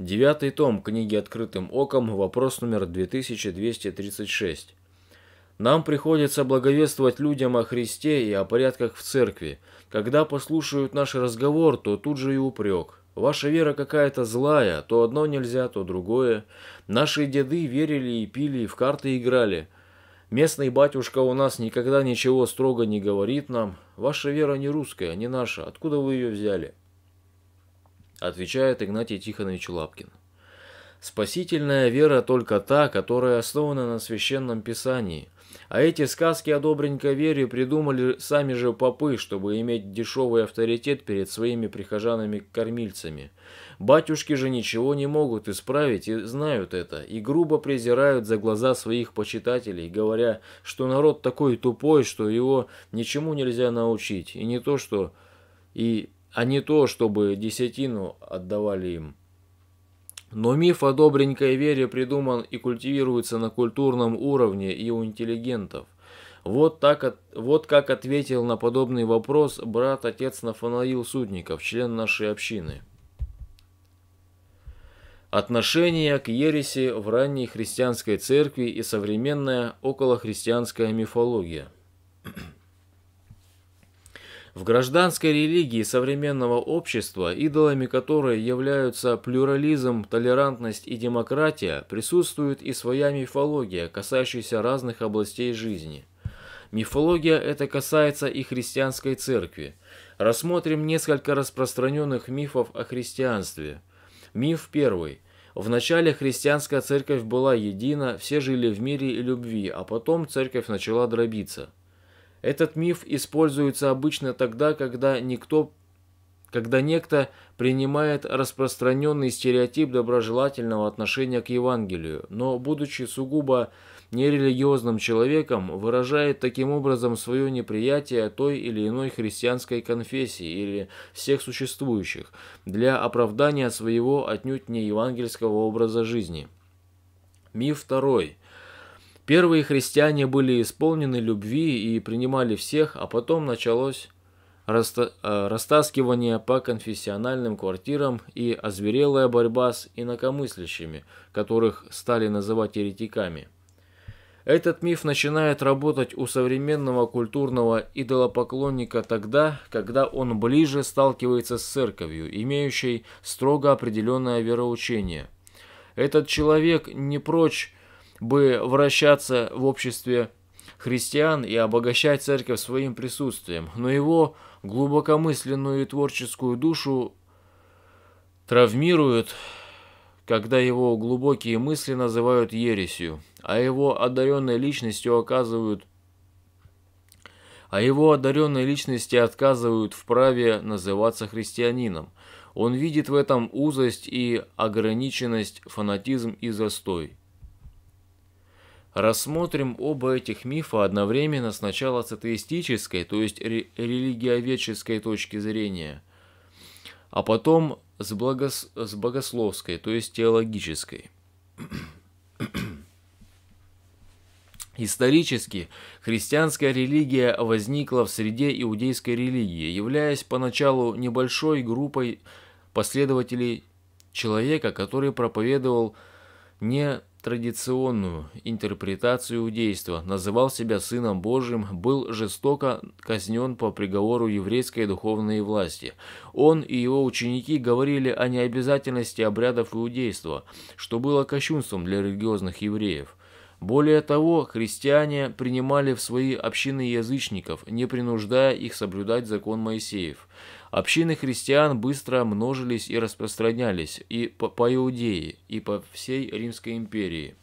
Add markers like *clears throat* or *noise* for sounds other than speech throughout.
Девятый том книги «Открытым оком», вопрос номер 2236. Нам приходится благовествовать людям о Христе и о порядках в церкви. Когда послушают наш разговор, то тут же и упрек. Ваша вера какая-то злая, то одно нельзя, то другое. Наши деды верили и пили, и в карты играли. Местный батюшка у нас никогда ничего строго не говорит нам. Ваша вера не русская, не наша. Откуда вы ее взяли?» отвечает Игнатий Тихонович Лапкин. Спасительная вера только та, которая основана на священном писании. А эти сказки о добренькой вере придумали сами же попы, чтобы иметь дешевый авторитет перед своими прихожанами-кормильцами. Батюшки же ничего не могут исправить и знают это, и грубо презирают за глаза своих почитателей, говоря, что народ такой тупой, что его ничему нельзя научить, и не то что... и а не то, чтобы десятину отдавали им. Но миф о добренькой вере придуман и культивируется на культурном уровне и у интеллигентов. Вот, так вот как ответил на подобный вопрос брат-отец Нафанаил Судников, член нашей общины. Отношение к ереси в ранней христианской церкви и современная околохристианская мифология. В гражданской религии современного общества, идолами которой являются плюрализм, толерантность и демократия, присутствует и своя мифология, касающаяся разных областей жизни. Мифология это касается и христианской церкви. Рассмотрим несколько распространенных мифов о христианстве. Миф первый. В начале христианская церковь была едина, все жили в мире и любви, а потом церковь начала дробиться. Этот миф используется обычно тогда, когда никто когда некто принимает распространенный стереотип доброжелательного отношения к Евангелию, но, будучи сугубо нерелигиозным человеком, выражает таким образом свое неприятие той или иной христианской конфессии или всех существующих для оправдания своего отнюдь не евангельского образа жизни. Миф второй – Первые христиане были исполнены любви и принимали всех, а потом началось э, растаскивание по конфессиональным квартирам и озверелая борьба с инакомыслящими, которых стали называть еретиками. Этот миф начинает работать у современного культурного идолопоклонника тогда, когда он ближе сталкивается с церковью, имеющей строго определенное вероучение. Этот человек не прочь бы вращаться в обществе христиан и обогащать церковь своим присутствием, но его глубокомысленную и творческую душу травмируют, когда его глубокие мысли называют ересью, а его одаренной личностью оказывают а его одаренной личности отказывают в праве называться христианином. Он видит в этом узость и ограниченность, фанатизм и застой. Рассмотрим оба этих мифа одновременно сначала с атеистической, то есть ре религиоведческой точки зрения, а потом с, благос с богословской, то есть теологической. *clears throat* Исторически христианская религия возникла в среде иудейской религии, являясь поначалу небольшой группой последователей человека, который проповедовал не традиционную интерпретацию иудейства, называл себя Сыном Божьим, был жестоко казнен по приговору еврейской духовной власти. Он и его ученики говорили о необязательности обрядов иудейства, что было кощунством для религиозных евреев. Более того, христиане принимали в свои общины язычников, не принуждая их соблюдать закон Моисеев. Общины христиан быстро множились и распространялись и по, по Иудее, и по всей Римской империи.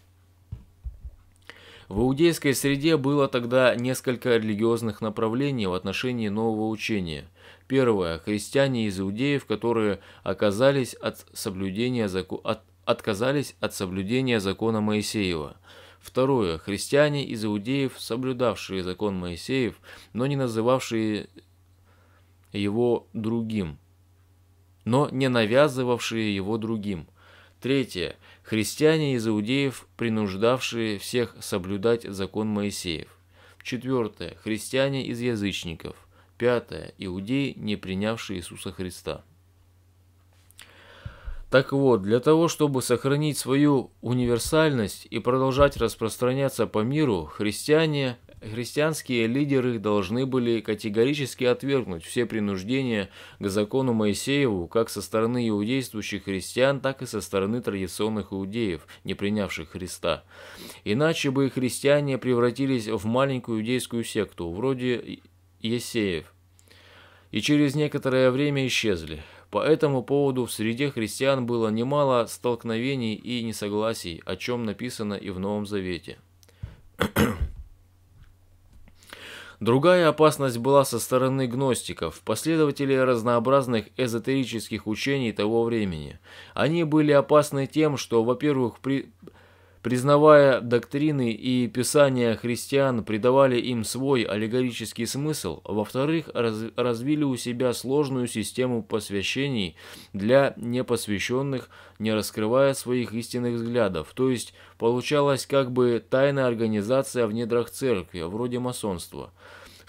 В иудейской среде было тогда несколько религиозных направлений в отношении нового учения. Первое – христиане из иудеев, которые оказались от соблюдения заку... от... отказались от соблюдения закона Моисеева. Второе – христиане из иудеев, соблюдавшие закон Моисеев, но не называвшие его другим, но не навязывавшие его другим. Третье. Христиане из иудеев, принуждавшие всех соблюдать закон Моисеев. Четвертое. Христиане из язычников. Пятое. Иудеи, не принявшие Иисуса Христа. Так вот, для того, чтобы сохранить свою универсальность и продолжать распространяться по миру, христиане – Христианские лидеры должны были категорически отвергнуть все принуждения к закону Моисееву как со стороны иудействующих христиан, так и со стороны традиционных иудеев, не принявших Христа. Иначе бы христиане превратились в маленькую иудейскую секту, вроде Есеев, и через некоторое время исчезли. По этому поводу в среде христиан было немало столкновений и несогласий, о чем написано и в Новом Завете. Другая опасность была со стороны гностиков, последователей разнообразных эзотерических учений того времени. Они были опасны тем, что, во-первых, при признавая доктрины и писания христиан, придавали им свой аллегорический смысл, во-вторых, раз, развили у себя сложную систему посвящений для непосвященных, не раскрывая своих истинных взглядов, то есть получалась как бы тайная организация в недрах церкви, вроде масонства –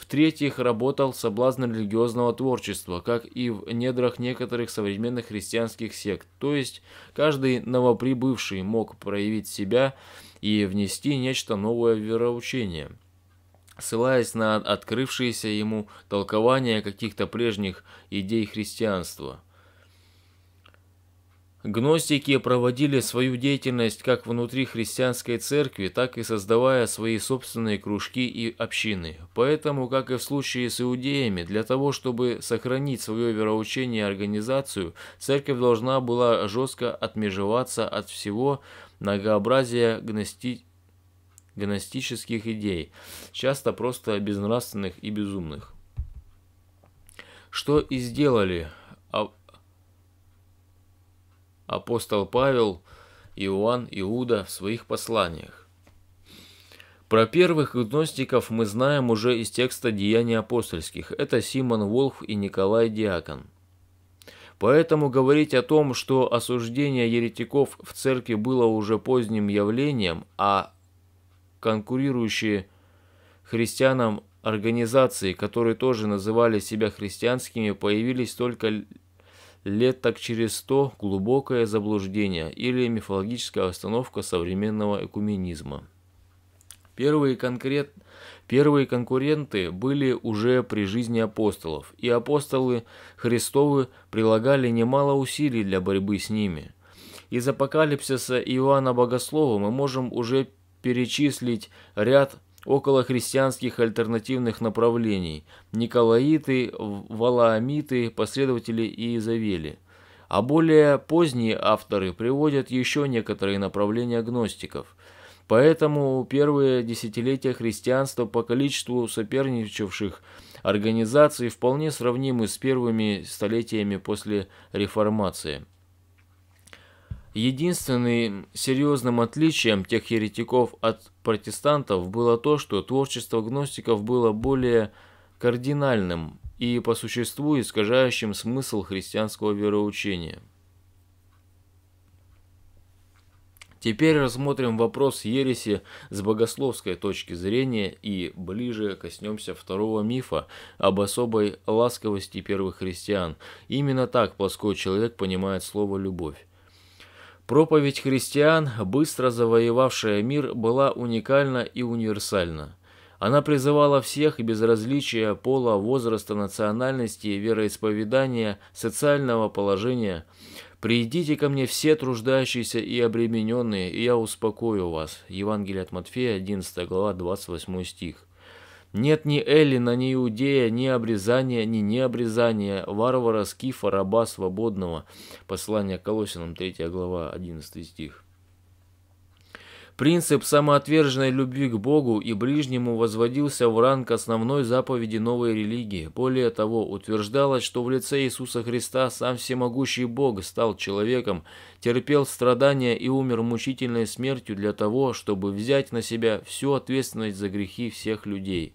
в-третьих, работал соблазн религиозного творчества, как и в недрах некоторых современных христианских сект, то есть каждый новоприбывший мог проявить себя и внести нечто новое в вероучение. Ссылаясь на открывшиеся ему толкования каких-то прежних идей христианства – Гностики проводили свою деятельность как внутри христианской церкви, так и создавая свои собственные кружки и общины. Поэтому, как и в случае с иудеями, для того, чтобы сохранить свое вероучение и организацию, церковь должна была жестко отмежеваться от всего многообразия гности... гностических идей, часто просто безнравственных и безумных. Что и сделали а, апостол Павел, Иоанн, Иуда в своих посланиях. Про первых гностиков мы знаем уже из текста «Деяний апостольских». Это Симон Волф и Николай Диакон. Поэтому говорить о том, что осуждение еретиков в церкви было уже поздним явлением, а конкурирующие христианам организации, которые тоже называли себя христианскими, появились только Лет так через сто глубокое заблуждение или мифологическая установка современного экуменизма. Первые, конкрет... Первые конкуренты были уже при жизни апостолов, и апостолы Христовы прилагали немало усилий для борьбы с ними. Из апокалипсиса Иоанна Богослова мы можем уже перечислить ряд около христианских альтернативных направлений – Николаиты, Валаамиты, последователи Иезавели. А более поздние авторы приводят еще некоторые направления гностиков. Поэтому первые десятилетия христианства по количеству соперничавших организаций вполне сравнимы с первыми столетиями после реформации – Единственным серьезным отличием тех еретиков от протестантов было то, что творчество гностиков было более кардинальным и по существу искажающим смысл христианского вероучения. Теперь рассмотрим вопрос ереси с богословской точки зрения и ближе коснемся второго мифа об особой ласковости первых христиан. Именно так плоской человек понимает слово «любовь». Проповедь христиан, быстро завоевавшая мир, была уникальна и универсальна. Она призывала всех без различия пола, возраста, национальности, вероисповедания, социального положения. «Придите ко мне все труждающиеся и обремененные, и я успокою вас». Евангелие от Матфея, 11 глава, 28 стих. Нет ни Эллина, ни Иудея, ни обрезания, ни необрезания, варвара, скифа, раба, свободного. Послание к Колосинам, 3 глава, 11 стих. Принцип самоотверженной любви к Богу и ближнему возводился в ранг основной заповеди новой религии. Более того, утверждалось, что в лице Иисуса Христа сам всемогущий Бог стал человеком, терпел страдания и умер мучительной смертью для того, чтобы взять на себя всю ответственность за грехи всех людей.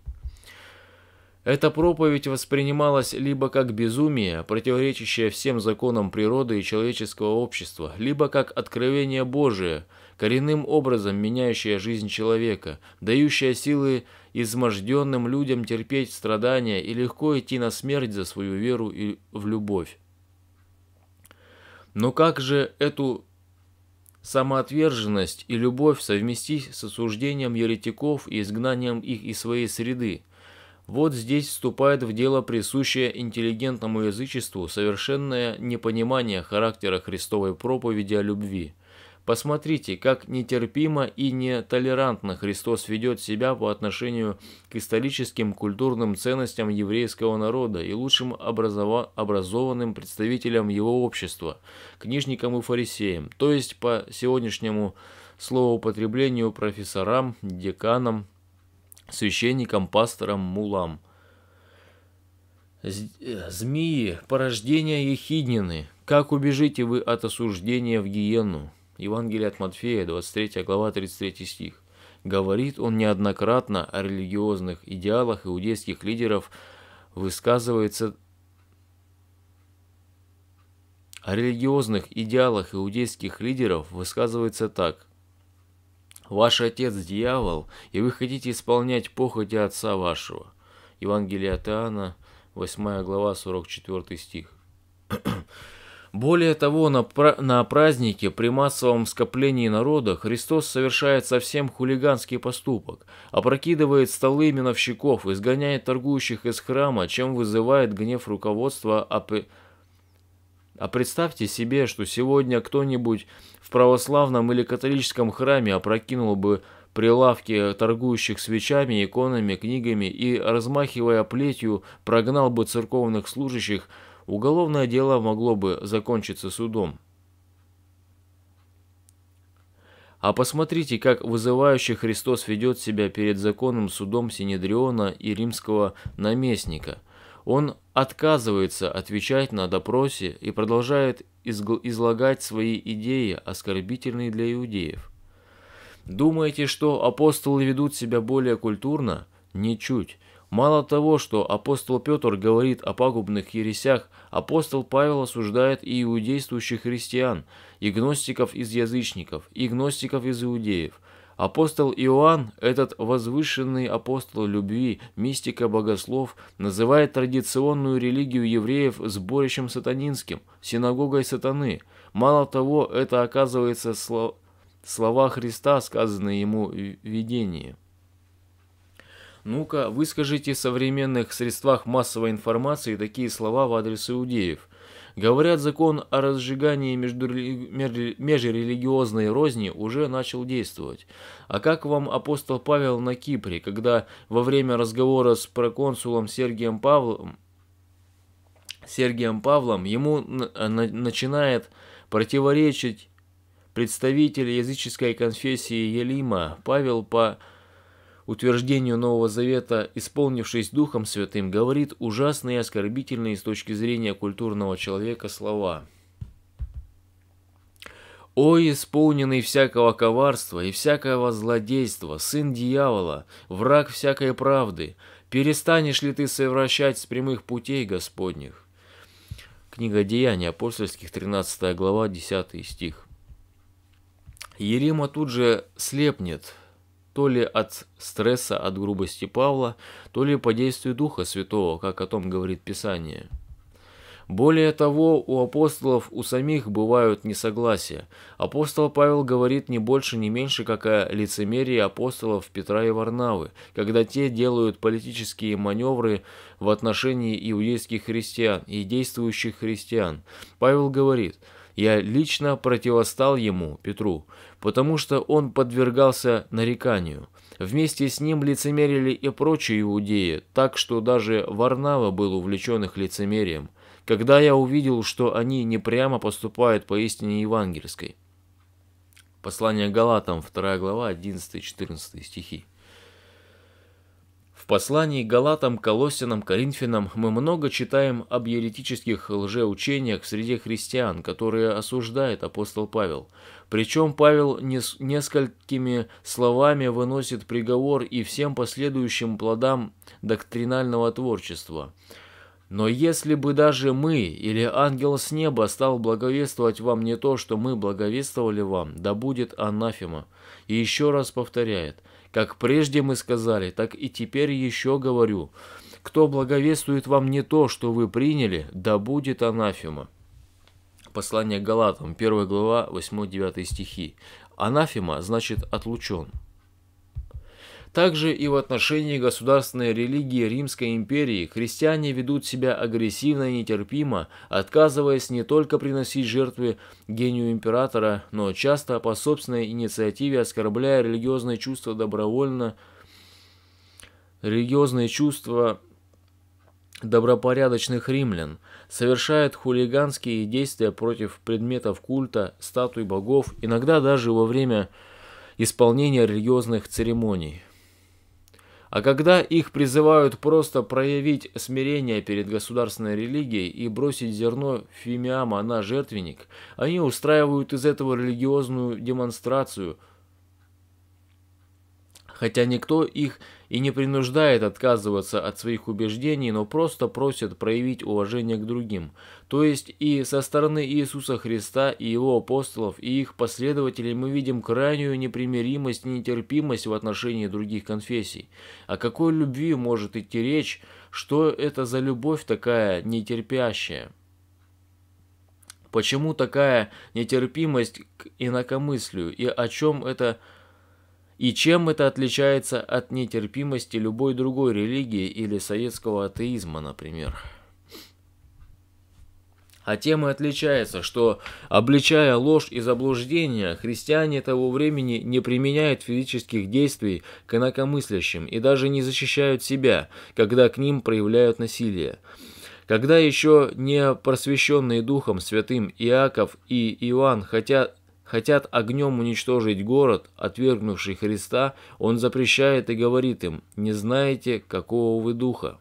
Эта проповедь воспринималась либо как безумие, противоречащее всем законам природы и человеческого общества, либо как откровение Божие – коренным образом меняющая жизнь человека, дающая силы изможденным людям терпеть страдания и легко идти на смерть за свою веру и в любовь. Но как же эту самоотверженность и любовь совместить с осуждением еретиков и изгнанием их из своей среды? Вот здесь вступает в дело присущее интеллигентному язычеству совершенное непонимание характера Христовой проповеди о любви. Посмотрите, как нетерпимо и нетолерантно Христос ведет себя по отношению к историческим культурным ценностям еврейского народа и лучшим образованным представителям его общества, книжникам и фарисеям, то есть по сегодняшнему словоупотреблению профессорам, деканам, священникам, пасторам, мулам. Э, змеи, порождения ехиднины, как убежите вы от осуждения в гиену? Евангелие от Матфея, 23 глава, 33 стих. Говорит он неоднократно о религиозных идеалах иудейских лидеров, высказывается о религиозных идеалах иудейских лидеров высказывается так. «Ваш отец – дьявол, и вы хотите исполнять похоти отца вашего». Евангелие от Иоанна, 8 глава, 44 стих. Более того, на, на празднике при массовом скоплении народа Христос совершает совсем хулиганский поступок, опрокидывает столы миновщиков, изгоняет торгующих из храма, чем вызывает гнев руководства а, а представьте себе, что сегодня кто-нибудь в православном или католическом храме опрокинул бы прилавки торгующих свечами, иконами, книгами и, размахивая плетью, прогнал бы церковных служащих – уголовное дело могло бы закончиться судом. А посмотрите, как вызывающий Христос ведет себя перед законным судом Синедриона и римского наместника. Он отказывается отвечать на допросе и продолжает излагать свои идеи, оскорбительные для иудеев. Думаете, что апостолы ведут себя более культурно? Ничуть. Мало того, что апостол Петр говорит о пагубных ересях, апостол Павел осуждает и иудействующих христиан, и гностиков из язычников, и гностиков из иудеев. Апостол Иоанн, этот возвышенный апостол любви, мистика-богослов, называет традиционную религию евреев сборищем сатанинским, синагогой сатаны. Мало того, это оказывается слова Христа, сказанные ему в видении. Ну-ка, выскажите в современных средствах массовой информации такие слова в адрес иудеев. Говорят, закон о разжигании межрелигиозной розни уже начал действовать. А как вам апостол Павел на Кипре, когда во время разговора с проконсулом Сергием Павлом, Сергием Павлом ему э, начинает противоречить представитель языческой конфессии Елима Павел по утверждению Нового Завета, исполнившись Духом Святым, говорит ужасные и оскорбительные с точки зрения культурного человека слова. «О, исполненный всякого коварства и всякого злодейства, сын дьявола, враг всякой правды, перестанешь ли ты совращать с прямых путей Господних?» Книга Деяний апостольских, 13 глава, 10 стих. Ерема тут же слепнет – то ли от стресса, от грубости Павла, то ли по действию Духа Святого, как о том говорит Писание. Более того, у апостолов у самих бывают несогласия. Апостол Павел говорит не больше, не меньше, как о лицемерии апостолов Петра и Варнавы, когда те делают политические маневры в отношении иудейских христиан и действующих христиан. Павел говорит – я лично противостал ему, Петру, потому что он подвергался нареканию. Вместе с ним лицемерили и прочие иудеи, так что даже Варнава был увлечен их лицемерием, когда я увидел, что они не прямо поступают по истине евангельской. Послание Галатам, 2 глава, 11-14 стихи послании Галатам, Колосинам, Коринфянам мы много читаем об еретических лжеучениях среди христиан, которые осуждает апостол Павел. Причем Павел несколькими словами выносит приговор и всем последующим плодам доктринального творчества. Но если бы даже мы или ангел с неба стал благовествовать вам не то, что мы благовествовали вам, да будет анафема. И еще раз повторяет – как прежде мы сказали, так и теперь еще говорю. Кто благовествует вам не то, что вы приняли, да будет анафема. Послание Галатам, 1 глава, 8-9 стихи. Анафема значит отлучен. Также и в отношении государственной религии Римской империи христиане ведут себя агрессивно и нетерпимо, отказываясь не только приносить жертвы гению императора, но часто по собственной инициативе оскорбляя религиозные чувства добровольно, религиозные чувства добропорядочных римлян, совершает хулиганские действия против предметов культа, статуй богов, иногда даже во время исполнения религиозных церемоний. А когда их призывают просто проявить смирение перед государственной религией и бросить зерно фимиама на жертвенник, они устраивают из этого религиозную демонстрацию, хотя никто их не и не принуждает отказываться от своих убеждений, но просто просит проявить уважение к другим, то есть и со стороны Иисуса Христа и его апостолов и их последователей мы видим крайнюю непримиримость и нетерпимость в отношении других конфессий. О какой любви может идти речь, что это за любовь такая нетерпящая? Почему такая нетерпимость к инакомыслию и о чем это говорит? И чем это отличается от нетерпимости любой другой религии или советского атеизма, например? А тем и отличается, что, обличая ложь и заблуждение, христиане того времени не применяют физических действий к инакомыслящим и даже не защищают себя, когда к ним проявляют насилие. Когда еще не просвещенные Духом Святым Иаков и Иоанн хотят хотят огнем уничтожить город, отвергнувший Христа, он запрещает и говорит им, не знаете, какого вы духа.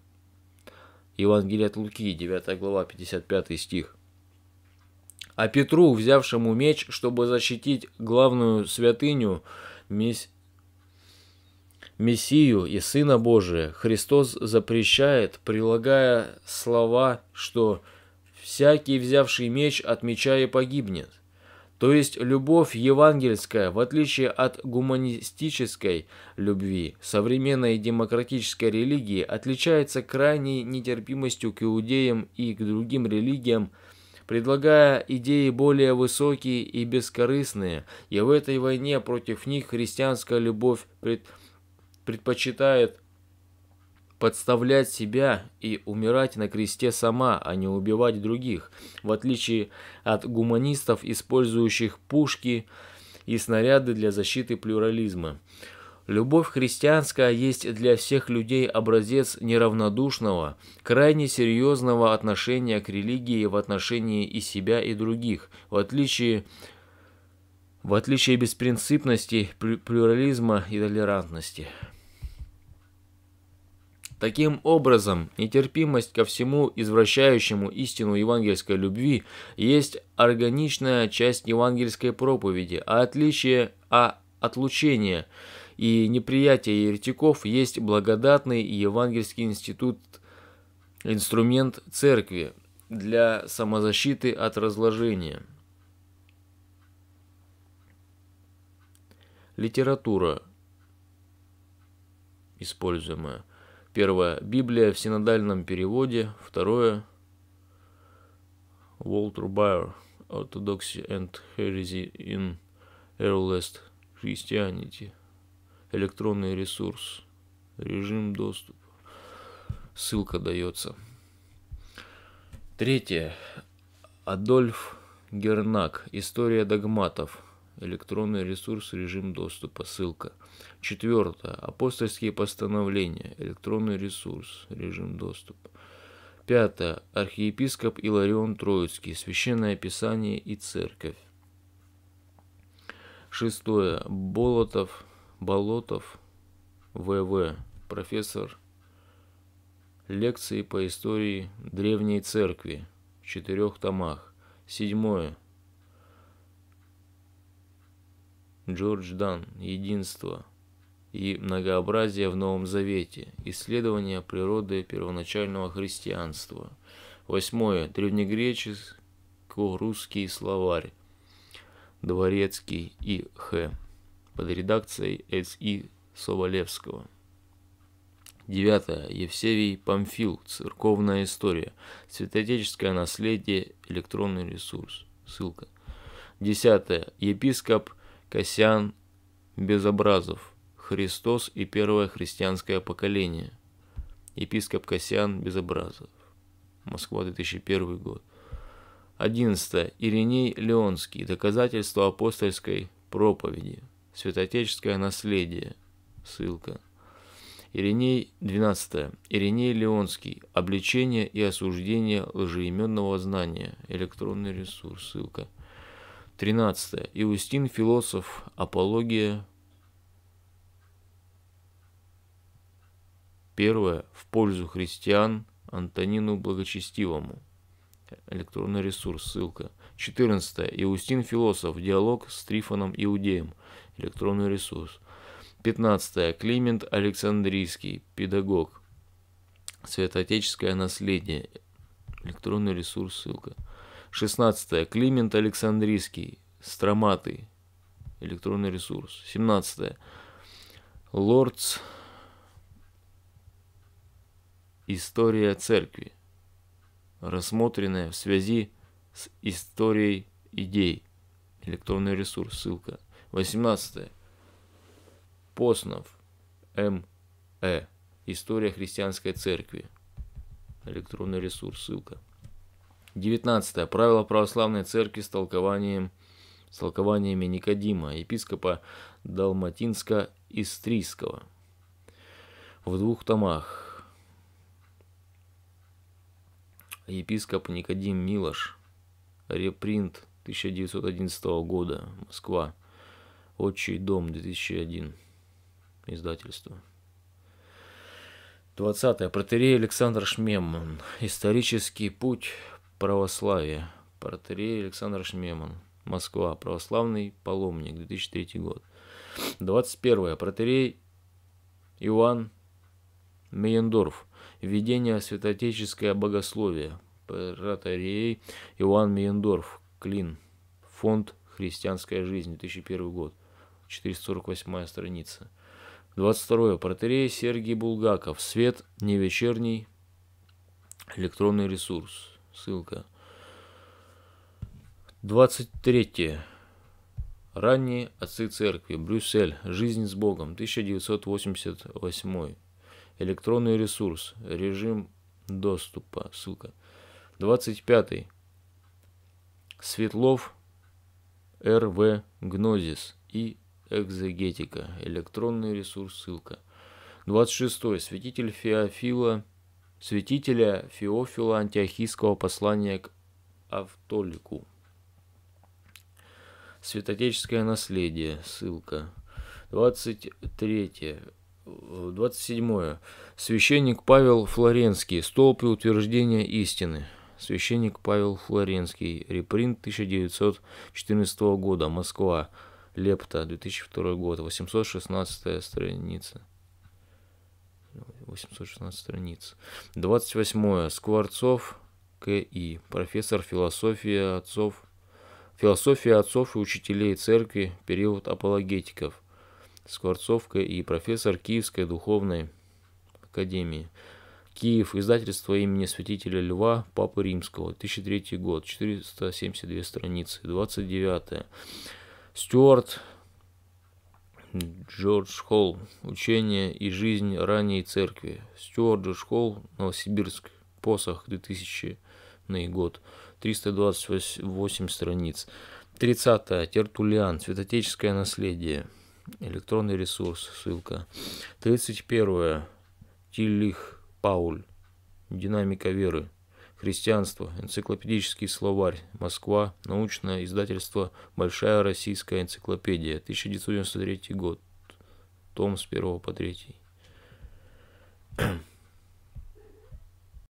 Евангелие от Луки, 9 глава, 55 стих. А Петру, взявшему меч, чтобы защитить главную святыню, месь... Мессию и Сына Божия, Христос запрещает, прилагая слова, что «всякий, взявший меч от меча и погибнет». То есть любовь евангельская, в отличие от гуманистической любви, современной демократической религии отличается крайней нетерпимостью к иудеям и к другим религиям, предлагая идеи более высокие и бескорыстные, и в этой войне против них христианская любовь пред... предпочитает подставлять себя и умирать на кресте сама, а не убивать других, в отличие от гуманистов, использующих пушки и снаряды для защиты плюрализма. Любовь христианская есть для всех людей образец неравнодушного, крайне серьезного отношения к религии в отношении и себя, и других, в отличие, в отличие беспринципности, плюрализма и толерантности. Таким образом, нетерпимость ко всему извращающему истину евангельской любви есть органичная часть евангельской проповеди, а отличие а отлучение и неприятие еретиков есть благодатный евангельский институт, инструмент церкви для самозащиты от разложения. Литература, используемая – Первое. Библия в синодальном переводе. Второе. Walter Bayer. Orthodoxy and Heresy in Earliest Christianity. Электронный ресурс. Режим доступа. Ссылка дается. Третье. Адольф Гернак. История догматов электронный ресурс, режим доступа, ссылка. Четвертое. Апостольские постановления, электронный ресурс, режим доступа. Пятое. Архиепископ Иларион Троицкий, Священное Писание и Церковь. Шестое. Болотов, Болотов, ВВ, профессор лекции по истории Древней Церкви в четырех томах. Седьмое. Джордж Дан, единство и многообразие в Новом Завете, исследование природы первоначального христианства. Восьмое. Древнегреческо-русский словарь. Дворецкий и Х. Под редакцией С.И. Соболевского. Девятое. Евсевий Памфил. Церковная история. Святоотеческое наследие. Электронный ресурс. Ссылка. Десятое. Епископ Косян Безобразов, Христос и первое христианское поколение. Епископ Косян Безобразов. Москва, 2001 год. 11. Ириней Леонский. Доказательство апостольской проповеди. Святоотеческое наследие. Ссылка. Ириней 12. Ириней Леонский. Обличение и осуждение лжеименного знания. Электронный ресурс. Ссылка. 13. Иустин, философ, апология. 1. В пользу христиан Антонину Благочестивому. Электронный ресурс, ссылка. 14. Иустин, философ, диалог с Трифоном Иудеем. Электронный ресурс. 15. Климент Александрийский, педагог. Святоотеческое наследие. Электронный ресурс, ссылка. 16. Климент Александрийский. Строматы. Электронный ресурс. 17. Лордс. История церкви. Рассмотренная в связи с историей идей. Электронный ресурс. Ссылка. 18. Поснов. М.Э. История христианской церкви. Электронный ресурс. Ссылка. 19. Правило православной церкви с толкованием с толкованиями Никодима, епископа далматинско истрийского В двух томах. Епископ Никодим Милош. Репринт 1911 года. Москва. Отчий дом 2001. Издательство. 20. Протерей Александр Шмемман Исторический путь православие. Протерей Александр Шмеман. Москва. Православный паломник. 2003 год. 21. Протерей Иоанн Мейендорф. Введение святотеческое богословие. Протерей Иоанн Мейендорф. Клин. Фонд «Христианская жизнь», 2001 год, 448 страница. 22. Протерей Сергей Булгаков. Свет не вечерний. Электронный ресурс. Ссылка. 23. Ранние отцы церкви. Брюссель. Жизнь с Богом. 1988. Электронный ресурс. Режим доступа. Ссылка. 25. Светлов. РВ. Гнозис. И экзегетика. Электронный ресурс. Ссылка. 26. Святитель Феофила святителя Феофила Антиохийского послания к Автолику. Святотеческое наследие. Ссылка. 23. 27. Священник Павел Флоренский. Столпы утверждения истины. Священник Павел Флоренский. Репринт 1914 года. Москва. Лепта. 2002 год. 816 страница. 816 страниц. 28. Скворцов К.И. Профессор философии отцов Философия отцов и учителей церкви, период апологетиков. Скворцов К.И. профессор Киевской духовной академии. Киев, издательство имени святителя Льва, Папы Римского, 1003 год, 472 страницы, 29. Стюарт Джордж Холл. Учение и жизнь ранней церкви. Стюарт Джордж Холл, Новосибирск. Посох, 2000 год. 328 страниц. 30. Тертулиан. Святотеческое наследие. Электронный ресурс. Ссылка. 31. Тиллих Пауль. Динамика веры. Христианство. Энциклопедический словарь. Москва. Научное издательство «Большая российская энциклопедия». 1993 год. Том с 1 по 3.